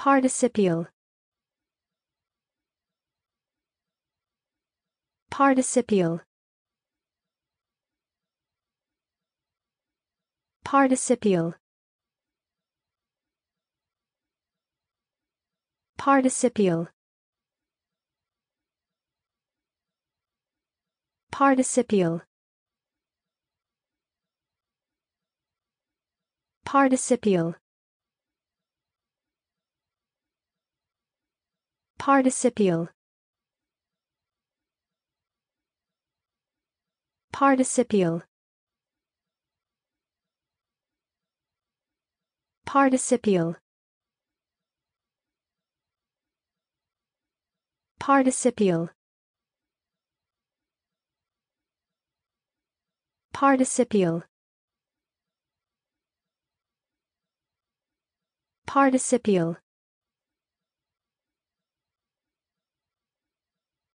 Participial Participial Participial Participial Participial Participial Participial. Participial. Participial. Participial. Participial. Participial.